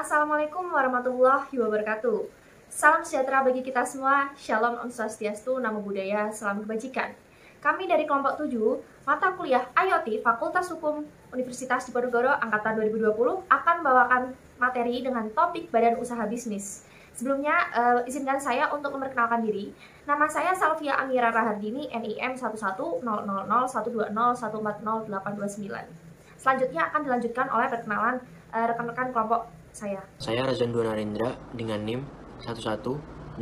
Assalamualaikum warahmatullahi wabarakatuh. Salam sejahtera bagi kita semua. Shalom Om Swastiastu, Namo Buddhaya, Salam Kebajikan. Kami dari kelompok 7, mata kuliah IoT Fakultas Hukum Universitas Diponegoro angkatan 2020 akan membawakan materi dengan topik Badan Usaha Bisnis. Sebelumnya, uh, izinkan saya untuk memperkenalkan diri. Nama saya Salvia Amira Rahardini, NIM 11000120140829. Selanjutnya akan dilanjutkan oleh perkenalan eh, rekan-rekan uh, kelompok saya. Saya Razan Dua Narendra dengan NIM 11000120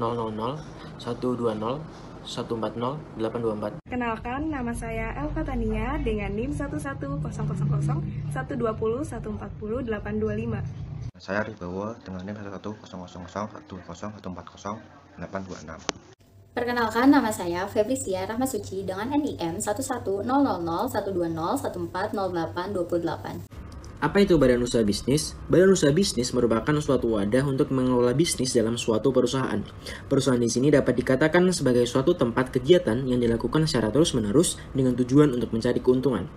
140824. Kenalkan, nama saya Elva Tania dengan NIM 110001201402825. Saya Ribowo dengan NIM 110001201402826. Perkenalkan, nama saya Febrisia Rahmasuci dengan NIM 110001201402828. Apa itu badan usaha bisnis? Badan usaha bisnis merupakan suatu wadah untuk mengelola bisnis dalam suatu perusahaan. Perusahaan di sini dapat dikatakan sebagai suatu tempat kegiatan yang dilakukan secara terus-menerus dengan tujuan untuk mencari keuntungan.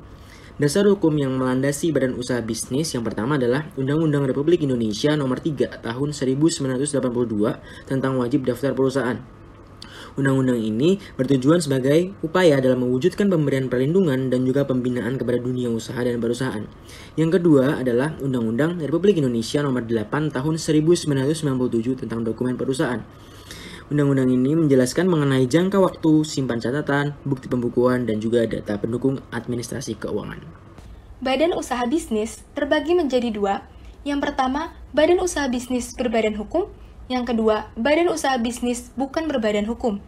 Dasar hukum yang melandasi badan usaha bisnis yang pertama adalah Undang-Undang Republik Indonesia Nomor 3 Tahun 1982 tentang wajib daftar perusahaan. Undang-undang ini bertujuan sebagai upaya dalam mewujudkan pemberian perlindungan dan juga pembinaan kepada dunia usaha dan perusahaan. Yang kedua adalah Undang-Undang Republik Indonesia Nomor 8 Tahun 1997 tentang dokumen perusahaan. Undang-undang ini menjelaskan mengenai jangka waktu, simpan catatan, bukti pembukuan, dan juga data pendukung administrasi keuangan. Badan usaha bisnis terbagi menjadi dua. Yang pertama, badan usaha bisnis berbadan hukum, yang kedua, badan usaha bisnis bukan berbadan hukum.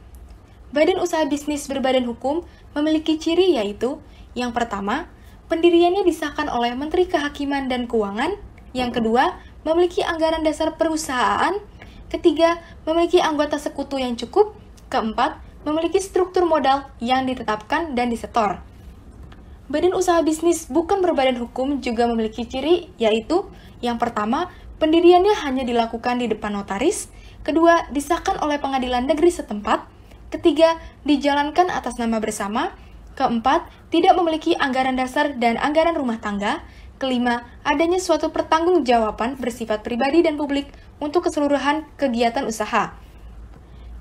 Badan usaha bisnis berbadan hukum memiliki ciri yaitu yang pertama, pendiriannya disahkan oleh Menteri Kehakiman dan Keuangan. Yang kedua, memiliki anggaran dasar perusahaan. Ketiga, memiliki anggota sekutu yang cukup. Keempat, memiliki struktur modal yang ditetapkan dan disetor. Badan usaha bisnis bukan berbadan hukum juga memiliki ciri yaitu yang pertama, pendiriannya hanya dilakukan di depan notaris, kedua, disahkan oleh pengadilan negeri setempat, ketiga, dijalankan atas nama bersama, keempat, tidak memiliki anggaran dasar dan anggaran rumah tangga, kelima, adanya suatu pertanggungjawaban bersifat pribadi dan publik untuk keseluruhan kegiatan usaha.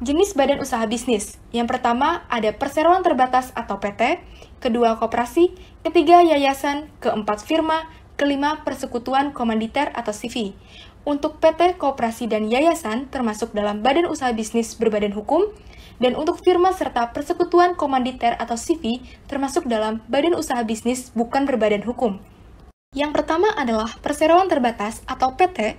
Jenis badan usaha bisnis. Yang pertama, ada perseroan terbatas atau PT, kedua koperasi, ketiga yayasan, keempat firma, kelima Persekutuan Komanditer atau CV. Untuk PT, kooperasi dan yayasan termasuk dalam badan usaha bisnis berbadan hukum, dan untuk firma serta persekutuan komanditer atau CV termasuk dalam badan usaha bisnis bukan berbadan hukum. Yang pertama adalah perseroan terbatas atau PT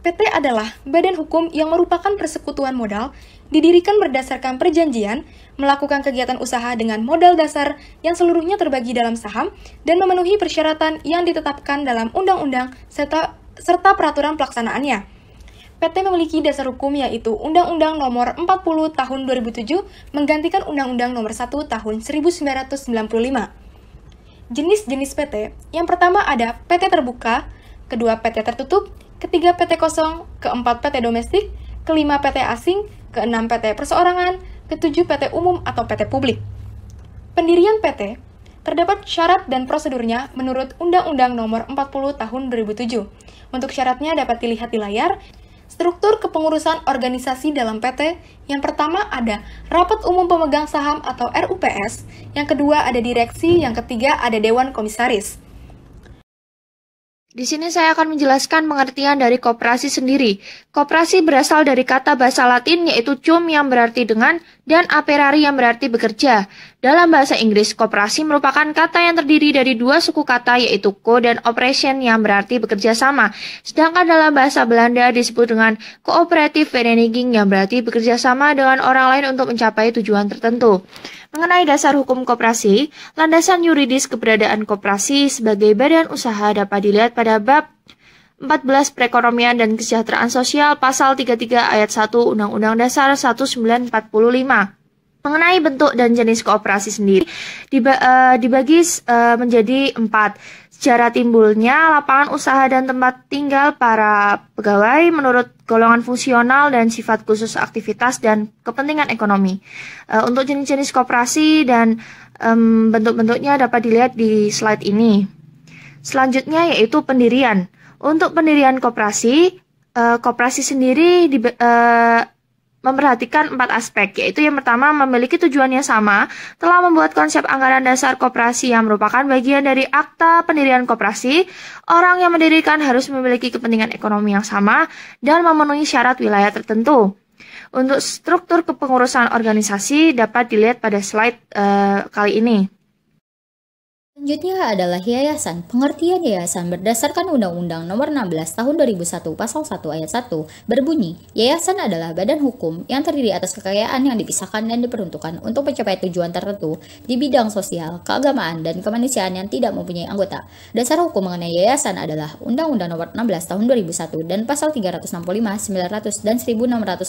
PT adalah badan hukum yang merupakan persekutuan modal didirikan berdasarkan perjanjian, melakukan kegiatan usaha dengan modal dasar yang seluruhnya terbagi dalam saham, dan memenuhi persyaratan yang ditetapkan dalam undang-undang serta, serta peraturan pelaksanaannya. PT memiliki dasar hukum yaitu Undang-Undang Nomor 40 Tahun 2007 menggantikan Undang-Undang Nomor 1 Tahun 1995. Jenis-jenis PT, yang pertama ada PT terbuka, kedua PT tertutup, ketiga PT kosong, keempat PT domestik, kelima PT asing, keenam PT perseorangan, ketujuh PT umum atau PT publik. Pendirian PT terdapat syarat dan prosedurnya menurut Undang-Undang Nomor 40 Tahun 2007. Untuk syaratnya dapat dilihat di layar. Struktur kepengurusan organisasi dalam PT yang pertama ada Rapat Umum Pemegang Saham atau RUPS, yang kedua ada direksi, yang ketiga ada Dewan Komisaris. Di sini saya akan menjelaskan pengertian dari koperasi sendiri. Koperasi berasal dari kata bahasa Latin yaitu cum yang berarti dengan dan aperari yang berarti bekerja. Dalam bahasa Inggris, koperasi merupakan kata yang terdiri dari dua suku kata yaitu ko dan operation yang berarti bekerja sama. Sedangkan dalam bahasa Belanda disebut dengan kooperatif vereniging yang berarti bekerja sama dengan orang lain untuk mencapai tujuan tertentu. Mengenai dasar hukum koperasi, landasan yuridis keberadaan koperasi sebagai badan usaha dapat dilihat pada bab 14 Perekonomian dan Kesejahteraan Sosial Pasal 33 Ayat 1 Undang-Undang Dasar 1945. Mengenai bentuk dan jenis kooperasi sendiri eh, dibagi eh, menjadi empat. Secara timbulnya lapangan usaha dan tempat tinggal para pegawai menurut golongan fungsional dan sifat khusus aktivitas dan kepentingan ekonomi. Eh, untuk jenis-jenis kooperasi dan bentuk-bentuknya dapat dilihat di slide ini. Selanjutnya yaitu pendirian. Untuk pendirian koperasi, uh, koperasi sendiri di, uh, eh, memperhatikan empat aspek, yaitu yang pertama memiliki tujuan yang sama, telah membuat konsep anggaran dasar koperasi yang merupakan bagian dari akta pendirian koperasi, orang yang mendirikan harus memiliki kepentingan ekonomi yang sama, dan memenuhi syarat wilayah tertentu. Untuk struktur kepengurusan organisasi dapat dilihat pada slide uh, kali ini. Selanjutnya adalah yayasan. Pengertian yayasan berdasarkan Undang-Undang Nomor 16 Tahun 2001 Pasal 1 Ayat 1 berbunyi, yayasan adalah badan hukum yang terdiri atas kekayaan yang dipisahkan dan diperuntukkan untuk mencapai tujuan tertentu di bidang sosial, keagamaan, dan kemanusiaan yang tidak mempunyai anggota. Dasar hukum mengenai yayasan adalah Undang-Undang Nomor 16 Tahun 2001 dan Pasal 365, 900, dan 1680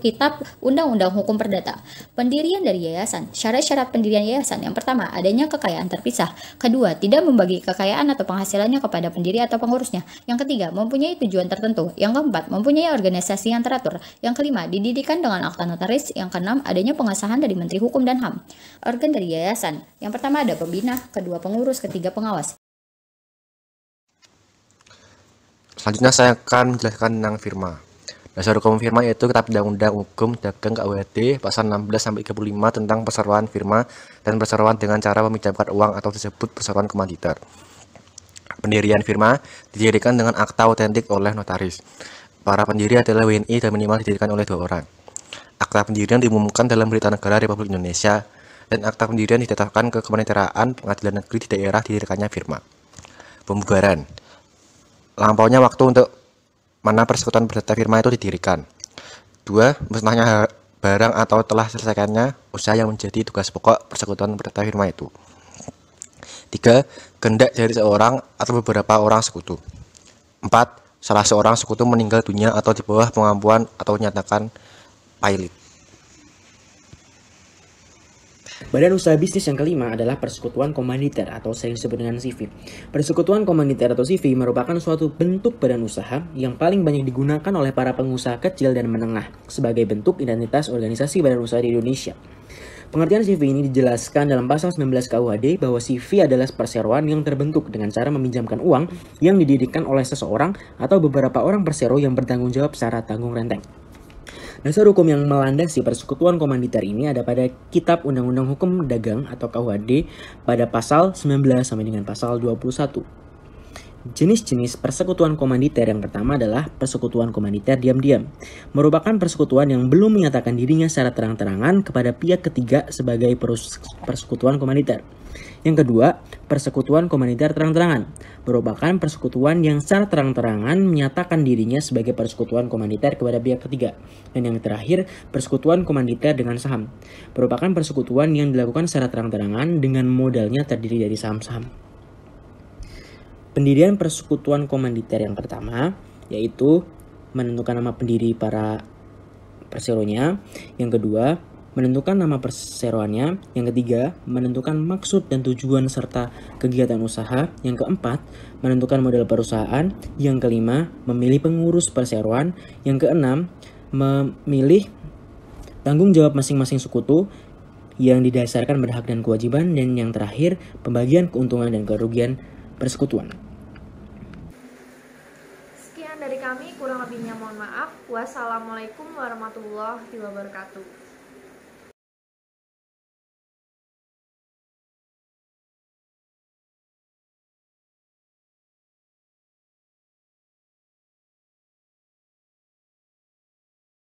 Kitab Undang-Undang Hukum Perdata. Pendirian dari yayasan. Syarat-syarat pendirian yayasan yang pertama, adanya kekayaan terpisah Kedua, tidak membagi kekayaan atau penghasilannya kepada pendiri atau pengurusnya. Yang ketiga, mempunyai tujuan tertentu. Yang keempat, mempunyai organisasi yang teratur. Yang kelima, didirikan dengan akta notaris. Yang keenam, adanya pengesahan dari Menteri Hukum dan HAM. Organ dari yayasan. Yang pertama ada pembina, kedua pengurus, ketiga pengawas. Selanjutnya saya akan menjelaskan tentang firma. Dasar hukum firma yaitu Kitab Undang-Undang Hukum Dagang KUHD pasal 16 sampai 35 tentang perseroan firma dan perseroan dengan cara meminjamkan uang atau disebut perseroan komanditer. Pendirian firma didirikan dengan akta otentik oleh notaris. Para pendiri adalah WNI dan minimal didirikan oleh dua orang. Akta pendirian diumumkan dalam Berita Negara Republik Indonesia dan akta pendirian ditetapkan ke kemeniteraan pengadilan negeri di daerah didirikannya firma. Pembubaran Lampaunya waktu untuk mana persekutuan berdata firma itu didirikan. Dua, musnahnya barang atau telah selesaikannya usaha yang menjadi tugas pokok persekutuan berdata firma itu. Tiga, gendak dari seorang atau beberapa orang sekutu. Empat, salah seorang sekutu meninggal dunia atau di bawah pengampuan atau nyatakan pilot. Badan usaha bisnis yang kelima adalah persekutuan komanditer atau sering disebut dengan CV. Persekutuan komanditer atau CV merupakan suatu bentuk badan usaha yang paling banyak digunakan oleh para pengusaha kecil dan menengah sebagai bentuk identitas organisasi badan usaha di Indonesia. Pengertian CV ini dijelaskan dalam pasal 19 KUHD bahwa CV adalah perseroan yang terbentuk dengan cara meminjamkan uang yang didirikan oleh seseorang atau beberapa orang persero yang bertanggung jawab secara tanggung renteng. Dasar hukum yang melandasi persekutuan komanditer ini ada pada Kitab Undang-Undang Hukum Dagang atau KUHD pada pasal 19 sampai dengan pasal 21. Jenis-jenis persekutuan komanditer yang pertama adalah persekutuan komanditer diam-diam. Merupakan persekutuan yang belum menyatakan dirinya secara terang-terangan kepada pihak ketiga sebagai persekutuan komanditer. Yang kedua, persekutuan komanditer terang-terangan. Merupakan persekutuan yang secara terang-terangan menyatakan dirinya sebagai persekutuan komanditer kepada pihak ketiga. Dan yang terakhir, persekutuan komanditer dengan saham. Merupakan persekutuan yang dilakukan secara terang-terangan dengan modalnya terdiri dari saham-saham pendirian persekutuan komanditer yang pertama yaitu menentukan nama pendiri para perseronya, yang kedua menentukan nama perseroannya, yang ketiga menentukan maksud dan tujuan serta kegiatan usaha, yang keempat menentukan model perusahaan, yang kelima memilih pengurus perseroan, yang keenam memilih tanggung jawab masing-masing sekutu yang didasarkan berhak dan kewajiban dan yang terakhir pembagian keuntungan dan kerugian persekutuan. lebihnya mohon maaf. Wassalamualaikum warahmatullahi wabarakatuh.